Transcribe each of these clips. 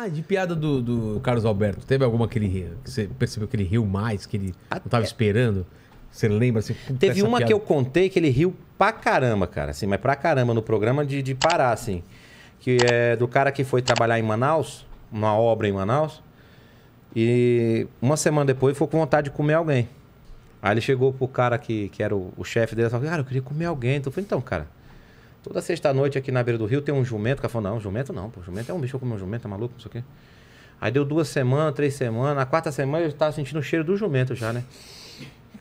Ah, de piada do, do Carlos Alberto. Teve alguma que ele riu? Que você percebeu que ele riu mais, que ele Até... não estava esperando? Você lembra? Você, assim, Teve uma piada... que eu contei que ele riu pra caramba, cara. Assim, mas pra caramba, no programa de, de parar, assim. Que é do cara que foi trabalhar em Manaus, uma obra em Manaus. E uma semana depois foi com vontade de comer alguém. Aí ele chegou pro cara que, que era o, o chefe dele e falou: Cara, eu queria comer alguém. Então eu falei: Então, cara, Toda sexta-noite aqui na beira do rio tem um jumento. O cara falou, não, jumento não, pô, jumento é um bicho, eu o um jumento, é maluco, não sei o quê. Aí deu duas semanas, três semanas, na quarta semana eu tava sentindo o cheiro do jumento já, né?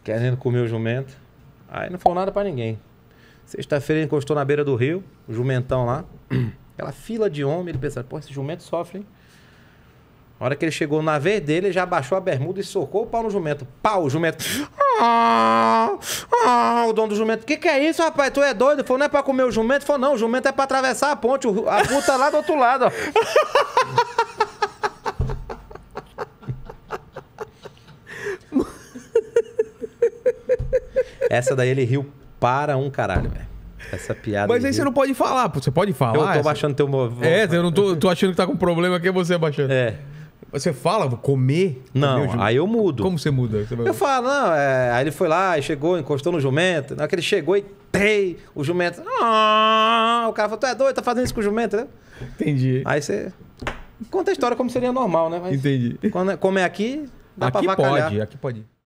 Querendo comer o jumento. Aí não falou nada para ninguém. Sexta-feira ele encostou na beira do rio, o jumentão lá. Aquela fila de homem, ele pensava, pô, esse jumento sofre, hein? A hora que ele chegou na vez dele, ele já baixou a bermuda e socou o pau no jumento. Pau, o jumento dono do jumento, que que é isso, rapaz? Tu é doido? Falou, não é pra comer o jumento? Falou, não, o jumento é pra atravessar a ponte, a puta é lá do outro lado, ó. Essa daí ele riu para um caralho, velho. Essa piada. Mas aí você não pode falar, pô. Você pode falar. Eu tô essa... baixando teu. É, eu não tô, tô achando que tá com problema aqui, você é baixando. É. Você fala, comer? Não, comer aí eu mudo. Como você muda? Você vai... Eu falo, não, é... aí ele foi lá, chegou, encostou no jumento. Na hora que ele chegou e tei, o jumento. Ah! O cara falou, tu é doido, tá fazendo isso com o jumento, né? Entendi. Aí você conta a história como seria normal, né? Mas Entendi. Quando, como é aqui, dá aqui pra vacalhar. Aqui pode, aqui pode.